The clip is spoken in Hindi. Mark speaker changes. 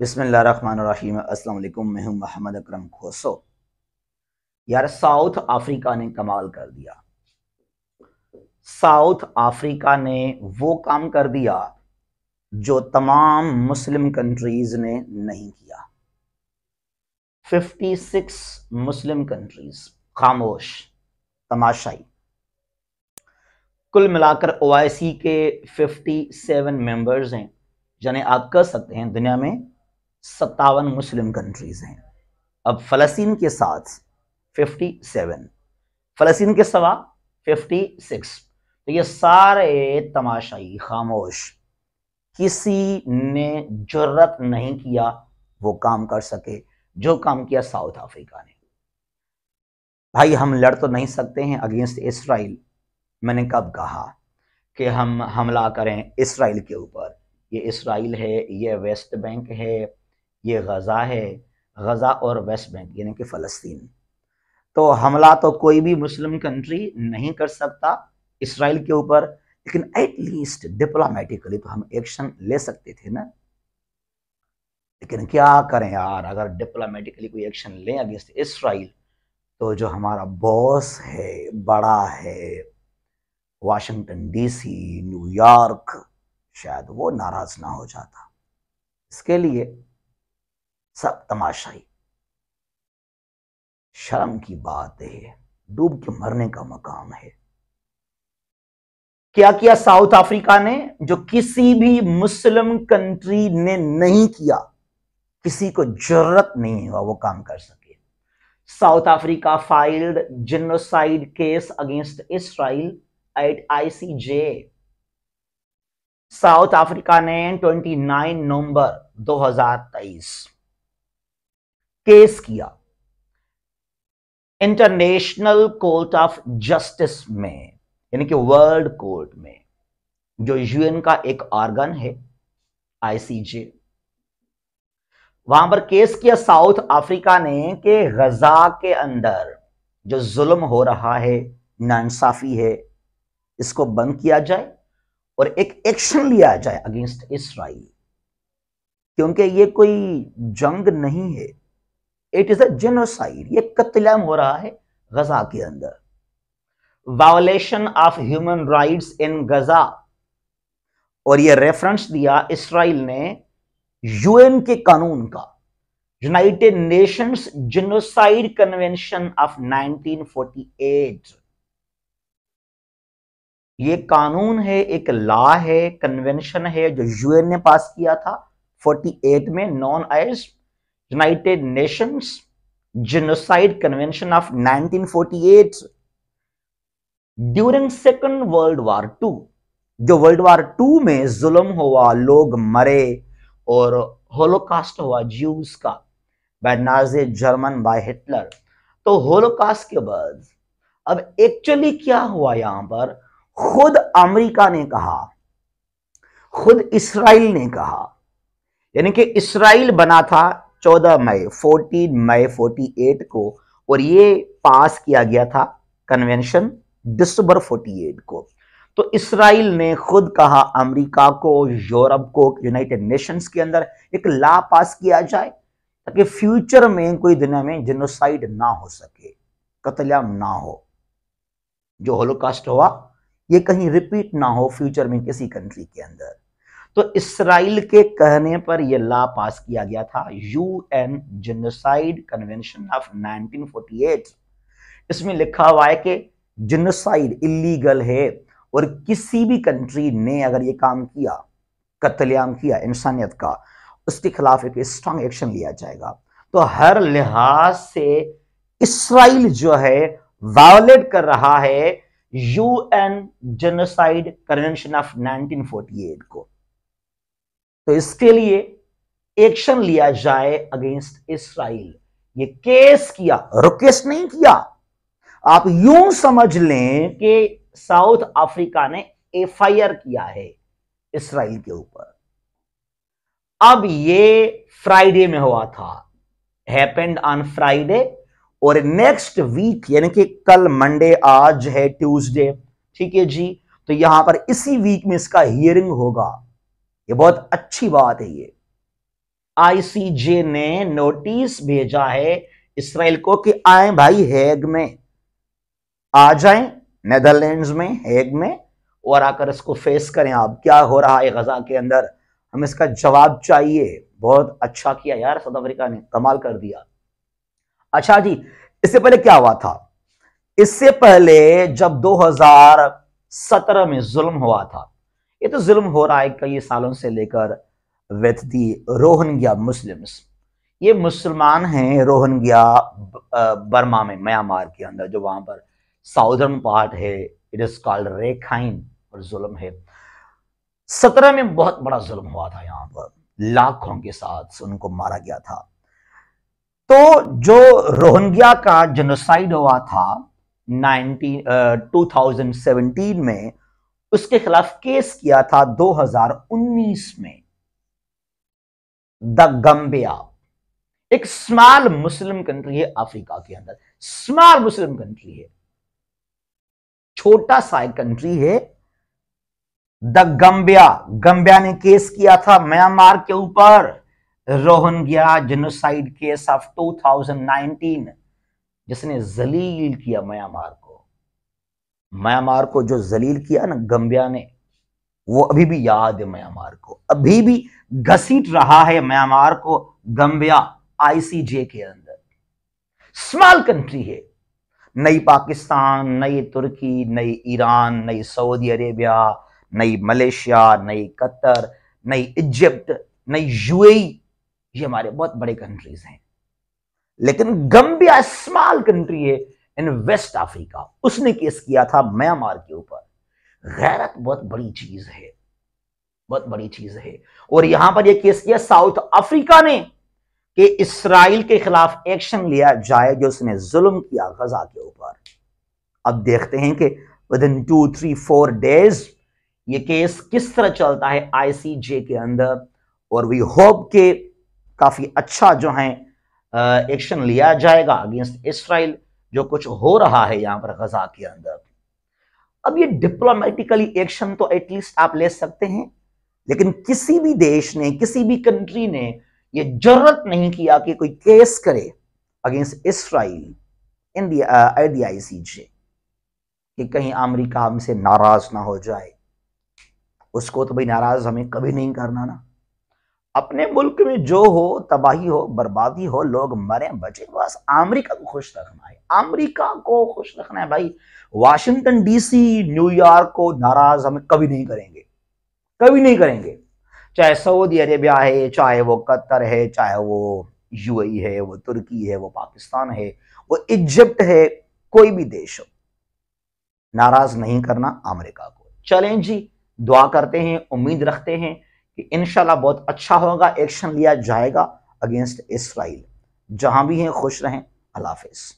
Speaker 1: बिसमीम अल्लाम मैं हूं मोहम्मद अकरम खोसो यार साउथ अफ्रीका ने कमाल कर दिया साउथ अफ्रीका ने वो काम कर दिया जो तमाम मुस्लिम कंट्रीज ने नहीं किया 56 मुस्लिम कंट्रीज खामोश तमाशाई कुल मिलाकर ओआईसी के 57 मेंबर्स हैं जिन्हें आप कह सकते हैं दुनिया में सत्तावन मुस्लिम कंट्रीज़ हैं अब फ़लस्तीन के साथ 57 फ़लस्तीन के सवा 56 तो ये सारे तमाशाई खामोश किसी ने जरूरत नहीं किया वो काम कर सके जो काम किया साउथ अफ्रीका ने भाई हम लड़ तो नहीं सकते हैं अगेंस्ट इसराइल मैंने कब कहा कि हम हमला करें इसराइल के ऊपर ये इसराइल है ये वेस्ट बैंक है ये गज़ा है गज़ा और वेस्ट बैंक यानी कि फ़लस्तीन तो हमला तो कोई भी मुस्लिम कंट्री नहीं कर सकता इसराइल के ऊपर लेकिन एटलीस्ट डिप्लोमेटिकली तो हम एक्शन ले सकते थे ना लेकिन क्या करें यार अगर डिप्लोमेटिकली कोई एक्शन लें अगेंस्ट इसराइल तो जो हमारा बॉस है बड़ा है वाशिंगटन डीसी न्यूयॉर्क शायद वो नाराज़ ना हो जाता इसके लिए सब तमाशाई शर्म की बात है डूब के मरने का मकाम है क्या किया साउथ अफ्रीका ने जो किसी भी मुस्लिम कंट्री ने नहीं किया किसी को जरूरत नहीं हुआ वो काम कर सके South Africa filed genocide case against Israel at ICJ South Africa ने 29 नवंबर 2023 केस किया इंटरनेशनल कोर्ट ऑफ जस्टिस में यानी कि वर्ल्ड कोर्ट में जो यूएन का एक ऑर्गन है आईसीजे वहां पर केस किया साउथ अफ्रीका ने कि गजा के अंदर जो जुल्म हो रहा है नासाफी है इसको बंद किया जाए और एक एक्शन लिया जाए अगेंस्ट इसराइल क्योंकि ये कोई जंग नहीं है इट इज अ ये कत्लेआम हो रहा है गजा के अंदर violation of human rights in Gaza और ये रेफरेंस दिया इसराइल ने यूएन के कानून का United Nations genocide convention of 1948 ये कानून है एक लॉ है कन्वेंशन है जो यूएन ने पास किया था 48 में known as United Nations Genocide Convention of 1948. During second world war two जो वर्ल्ड वार टू में जुलम हुआ लोग मरे और होलोकास्ट हुआ ज्यूस का by Nazis German by Hitler तो होलोकास्ट के बाद अब एक्चुअली क्या हुआ यहां पर खुद अमेरिका ने कहा खुद इसराइल ने कहा यानी कि इसराइल बना था 14 मई 14 मई 48 को और ये पास किया गया था कन्वेंशन दिसंबर 48 को तो इसराइल ने खुद कहा अमेरिका को यूरोप को यूनाइटेड नेशंस के अंदर एक ला पास किया जाए ताकि फ्यूचर में कोई दुनिया में जेनोसाइड ना हो सके कतलेआम ना हो जो होलोकास्ट हुआ ये कहीं रिपीट ना हो फ्यूचर में किसी कंट्री के अंदर तो इसराइल के कहने पर यह लॉ पास किया गया था यूएन जिनसाइड कन्वेंशन ऑफ 1948 इसमें लिखा हुआ है कि जेनोसाइड इलीगल है और किसी भी कंट्री ने अगर ये काम किया कत्लेआम किया इंसानियत का उसके खिलाफ एक स्ट्रांग एक्शन लिया जाएगा तो हर लिहाज से इसराइल जो है वायोलेट कर रहा है यूएन जेनोसाइड कन्वेंशन ऑफ 1948 को तो इसके लिए एक्शन लिया जाए अगेंस्ट इसराइल ये केस किया रिक्वेस्ट नहीं किया आप यूं समझ लें कि साउथ अफ्रीका ने एफआईआर किया है इसराइल के ऊपर अब ये फ्राइडे में हुआ था हैपेंड ऑन फ्राइडे और नेक्स्ट वीक यानी कि कल मंडे आज है ट्यूसडे ठीक है जी तो यहां पर इसी वीक में इसका हियरिंग होगा ये बहुत अच्छी बात है ये आईसीजे ने नोटिस भेजा है इसराइल को कि आए भाई हैग में आ जाएं नेदरलैंड्स में हैग में और आकर इसको फेस करें आप क्या हो रहा है गजा के अंदर हमें इसका जवाब चाहिए बहुत अच्छा किया यार साउथ अफ्रीका ने कमाल कर दिया अच्छा जी इससे पहले क्या हुआ था इससे पहले जब 2017 में जुल्म हुआ था ये तो जुल्म हो रहा है कई सालों से लेकर विथ दी रोहनग्या मुस्लिम्स ये मुसलमान हैं रोहनग्या बर्मा में म्यांमार के अंदर जो वहां पर साउदर्न पार्ट है इट इज कॉल्ड रेखाइन और जुल्म है सत्रह में बहुत बड़ा जुल्म हुआ था यहाँ पर लाखों के साथ उनको मारा गया था तो जो रोहनग्या का जनोसाइड हुआ था टू थाउजेंड 2017 में उसके खिलाफ केस किया था 2019 में द गंबिया एक स्मॉल मुस्लिम कंट्री है अफ्रीका के अंदर स्मॉल मुस्लिम कंट्री है छोटा सा एक कंट्री है द गंबिया गंबिया ने केस किया था म्यांमार के ऊपर रोहनगिया जेनोसाइड केस ऑफ 2019 जिसने जलील किया म्यांमार म्यांमार को जो जलील किया ना गंबिया ने वो अभी भी याद है म्यांमार को अभी भी घसीट रहा है म्यांमार को गंबिया आईसीजे के अंदर स्मॉल कंट्री है नई पाकिस्तान नई तुर्की नई ईरान नई सऊदी अरेबिया नई मलेशिया नई कतर नई इजिप्ट नई यूएई ये हमारे बहुत बड़े कंट्रीज हैं लेकिन गंबिया स्मॉल कंट्री है इन वेस्ट अफ्रीका उसने केस किया था म्यांमार के ऊपर गैरत बहुत बड़ी चीज है बहुत बड़ी चीज है और यहां पर यह केस किया साउथ अफ्रीका ने कि इसराइल के खिलाफ एक्शन लिया जाए जो उसने जुल्म किया गजा के ऊपर अब देखते हैं कि with in two three four days ये केस किस तरह चलता है आईसीजे के अंदर और वी होप के काफी अच्छा जो है एक्शन लिया जाएगा अगेंस्ट इसराइल जो कुछ हो रहा है यहां पर गजा के अंदर अब ये डिप्लोमेटिकली एक्शन तो एटलीस्ट आप ले सकते हैं लेकिन किसी भी देश ने किसी भी कंट्री ने ये जरूरत नहीं किया कि कोई केस करे अगेंस्ट इसराइल इन कि कहीं अमेरिका हमसे नाराज ना हो जाए उसको तो भाई नाराज हमें कभी नहीं करना ना अपने मुल्क में जो हो तबाही हो बर्बादी हो लोग मरे बचे बस अमेरिका को खुश रखना है अमेरिका को खुश रखना है भाई वाशिंगटन डीसी न्यूयॉर्क को नाराज हम कभी नहीं करेंगे कभी नहीं करेंगे चाहे सऊदी अरेबिया है चाहे वो कतर है चाहे वो यूएई है वो तुर्की है वो पाकिस्तान है वो इजिप्ट है कोई भी देश हो नाराज नहीं करना अमेरिका को चलें जी दुआ करते हैं उम्मीद रखते हैं कि इनशाला बहुत अच्छा होगा एक्शन लिया जाएगा अगेंस्ट इसराइल जहां भी हैं खुश रहें अल्लाह हाफिज़